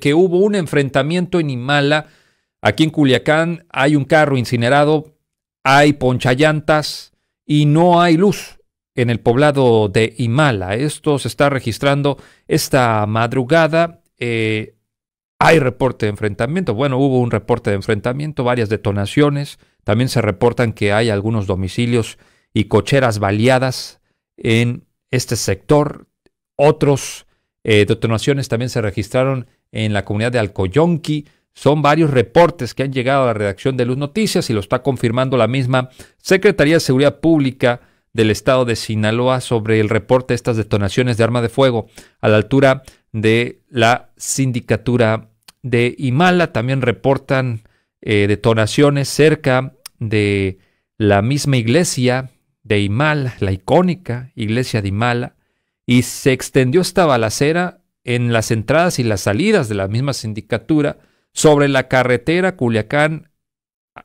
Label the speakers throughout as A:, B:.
A: que hubo un enfrentamiento en Imala. Aquí en Culiacán hay un carro incinerado, hay ponchallantas y no hay luz en el poblado de Imala. Esto se está registrando esta madrugada. Eh, hay reporte de enfrentamiento. Bueno, hubo un reporte de enfrentamiento, varias detonaciones. También se reportan que hay algunos domicilios y cocheras baleadas en este sector. Otros eh, detonaciones también se registraron en la comunidad de Alcoyonqui. Son varios reportes que han llegado a la redacción de Luz Noticias y lo está confirmando la misma Secretaría de Seguridad Pública del Estado de Sinaloa sobre el reporte de estas detonaciones de arma de fuego a la altura de la sindicatura de Imala. También reportan eh, detonaciones cerca de la misma iglesia de Imala, la icónica iglesia de Imala, y se extendió esta balacera en las entradas y las salidas de la misma sindicatura sobre la carretera Culiacán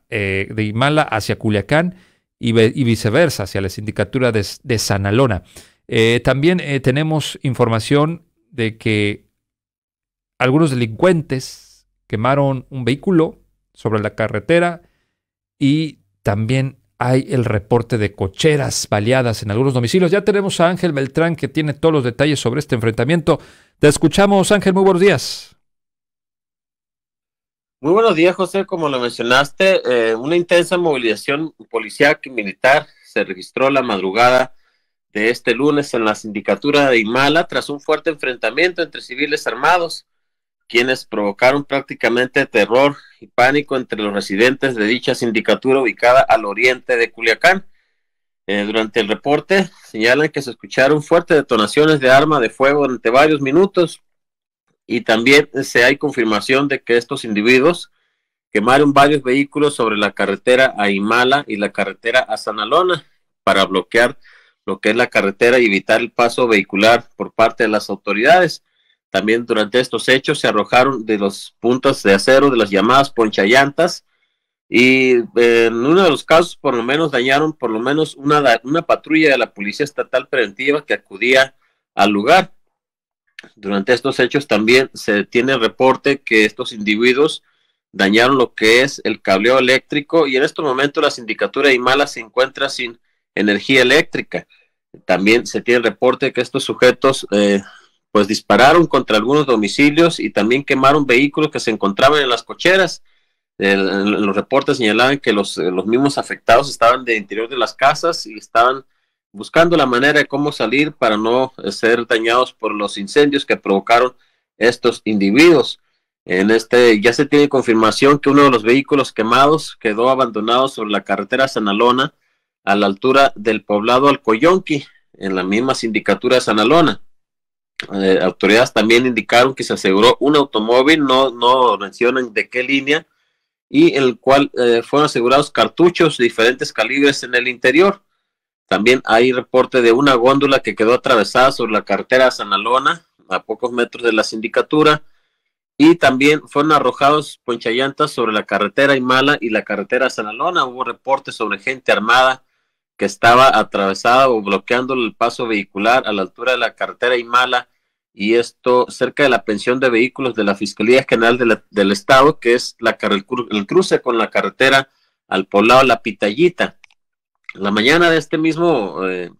A: eh, de Imala hacia Culiacán y, viceversa hacia la sindicatura de, San Alona. Eh, también eh, tenemos información de que algunos delincuentes quemaron un vehículo sobre la carretera y también hay el reporte de cocheras baleadas en algunos domicilios. Ya tenemos a Ángel Beltrán que tiene todos los detalles sobre este enfrentamiento. Te escuchamos, Ángel, muy buenos días.
B: Muy buenos días, José. Como lo mencionaste, eh, una intensa movilización policial y militar se registró la madrugada de este lunes en la sindicatura de Himala, tras un fuerte enfrentamiento entre civiles armados quienes provocaron prácticamente terror y pánico entre los residentes de dicha sindicatura ubicada al oriente de Culiacán. Eh, durante el reporte señalan que se escucharon fuertes detonaciones de arma de fuego durante varios minutos y también se hay confirmación de que estos individuos quemaron varios vehículos sobre la carretera a Imala y la carretera a Sanalona para bloquear lo que es la carretera y evitar el paso vehicular por parte de las autoridades. También durante estos hechos se arrojaron de las puntas de acero de las llamadas ponchallantas y eh, en uno de los casos por lo menos dañaron por lo menos una, patrulla de la Policía Estatal Preventiva que acudía al lugar. Durante estos hechos también se tiene reporte que estos individuos dañaron lo que es el cableo eléctrico y en este momento la sindicatura de Imala se encuentra sin energía eléctrica. También se tiene reporte que estos sujetos eh, pues dispararon contra algunos domicilios y también quemaron vehículos que se encontraban en las cocheras. los reportes señalaban que los, eh, los, mismos afectados estaban de interior de las casas y estaban buscando la manera de cómo salir para no eh, ser dañados por los incendios que provocaron estos individuos. En este ya se tiene confirmación que uno de los vehículos quemados quedó abandonado sobre la carretera Sanalona a la altura del poblado Alcoyonqui en la misma sindicatura de Sanalona. Eh, autoridades también indicaron que se aseguró un automóvil, no, no mencionan de qué línea, y en el cual eh, fueron asegurados cartuchos de diferentes calibres en el interior. También hay reporte de una góndola que quedó atravesada sobre la carretera Alona a pocos metros de la sindicatura, y también fueron arrojados ponchallantas sobre la carretera Imala y la carretera Alona Hubo reportes sobre gente armada que estaba atravesada o bloqueando el paso vehicular a la altura de la carretera Imala y esto cerca de la pensión de vehículos de la Fiscalía General del Estado, que es el, cruce con la carretera al poblado La Pitallita. La mañana de este mismo eh,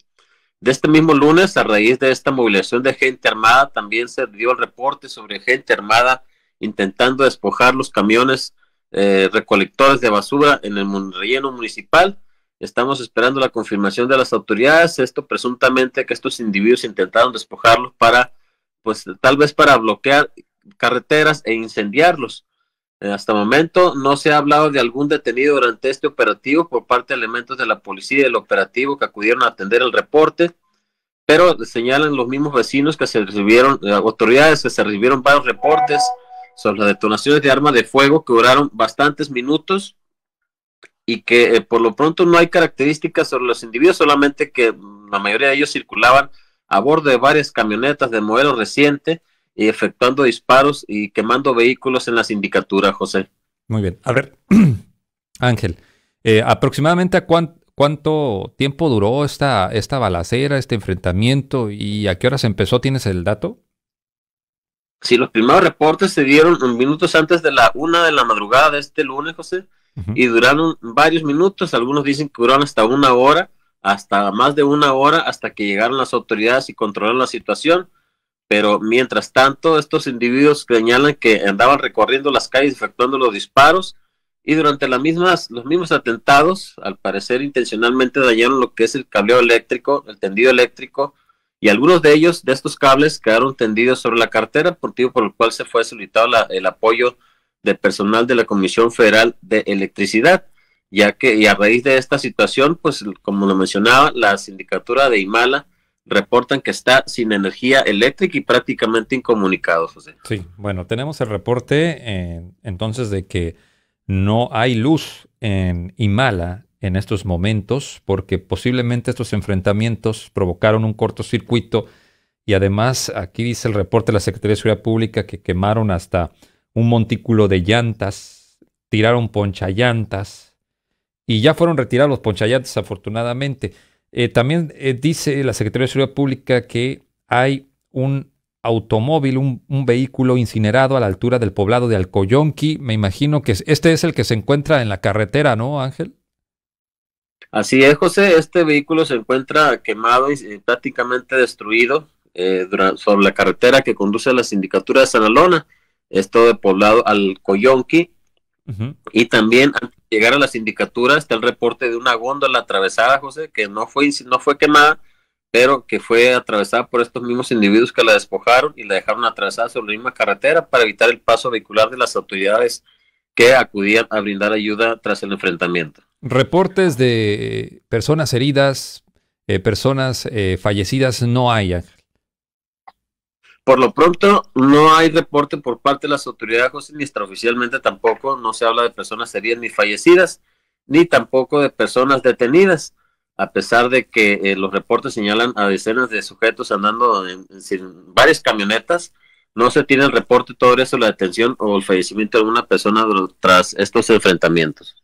B: de este mismo lunes, a raíz de esta movilización de gente armada, también se dio el reporte sobre gente armada intentando despojar los camiones eh, recolectores de basura en el relleno municipal. Estamos esperando la confirmación de las autoridades. Esto presuntamente que estos individuos intentaron despojarlos para, pues tal vez para bloquear carreteras e incendiarlos. Eh, hasta el momento no se ha hablado de algún detenido durante este operativo por parte de elementos de la policía y del operativo que acudieron a atender el reporte, pero señalan los mismos vecinos que se recibieron, eh, autoridades que se recibieron varios reportes sobre las detonaciones de armas de fuego que duraron bastantes minutos y que eh, por lo pronto no hay características sobre los individuos, solamente que la mayoría de ellos circulaban a bordo de varias camionetas de modelo reciente y efectuando disparos y quemando vehículos en la sindicatura, José.
A: Muy bien. A ver, Ángel, eh, aproximadamente a cuánto cuánto tiempo duró esta, esta balacera, este enfrentamiento y a qué horas empezó? ¿Tienes el dato?
B: Sí, los primeros reportes se dieron minutos antes de la una de la madrugada de este lunes, José y duraron varios minutos, algunos dicen que duraron hasta una hora, hasta más de una hora, hasta que llegaron las autoridades y controlaron la situación. Pero mientras tanto, estos individuos señalan que andaban recorriendo las calles efectuando los disparos y durante las mismas, los mismos atentados, al parecer intencionalmente dañaron lo que es el cableo eléctrico, el tendido eléctrico, y algunos de ellos, de estos cables, quedaron tendidos sobre la cartera, motivo por el cual se fue solicitado el apoyo de personal de la Comisión Federal de Electricidad, ya que y a raíz de esta situación, pues como lo mencionaba, la sindicatura de Himala reportan que está sin energía eléctrica y prácticamente incomunicado, José. Sí, bueno, tenemos el
A: reporte eh, entonces de que no hay luz en Himala en estos momentos porque posiblemente estos enfrentamientos provocaron un cortocircuito y además aquí dice el reporte de la Secretaría de Seguridad Pública que quemaron hasta un montículo de llantas, tiraron llantas, y ya fueron retirados los ponchallantas afortunadamente. Eh, también eh, dice la Secretaría de Seguridad Pública que hay un automóvil, un, vehículo incinerado a la altura del poblado de Alcoyonqui. Me imagino que este es el que se encuentra en la carretera, ¿no, Ángel?
B: Así es, José. Este vehículo se encuentra quemado y eh, prácticamente destruido sobre la carretera que conduce a la sindicatura de Sanalona. Esto de poblado al Coyonqui. Y también antes llegar a las indicaturas está el reporte de una góndola atravesada, José, que no fue, no fue quemada, pero que fue atravesada por estos mismos individuos que la despojaron y la dejaron atravesada sobre la misma carretera para evitar el paso vehicular de las autoridades que acudían a brindar ayuda tras el enfrentamiento.
A: Reportes de personas heridas, eh, personas eh, fallecidas no
B: hay, por lo pronto, no hay reporte por parte de las autoridades ni oficialmente tampoco. No se habla de personas heridas ni fallecidas, ni tampoco de personas detenidas, a pesar de que eh, los reportes señalan a decenas de sujetos andando en, varias camionetas. No se tiene el reporte todo eso la detención o el fallecimiento de una persona tras estos enfrentamientos.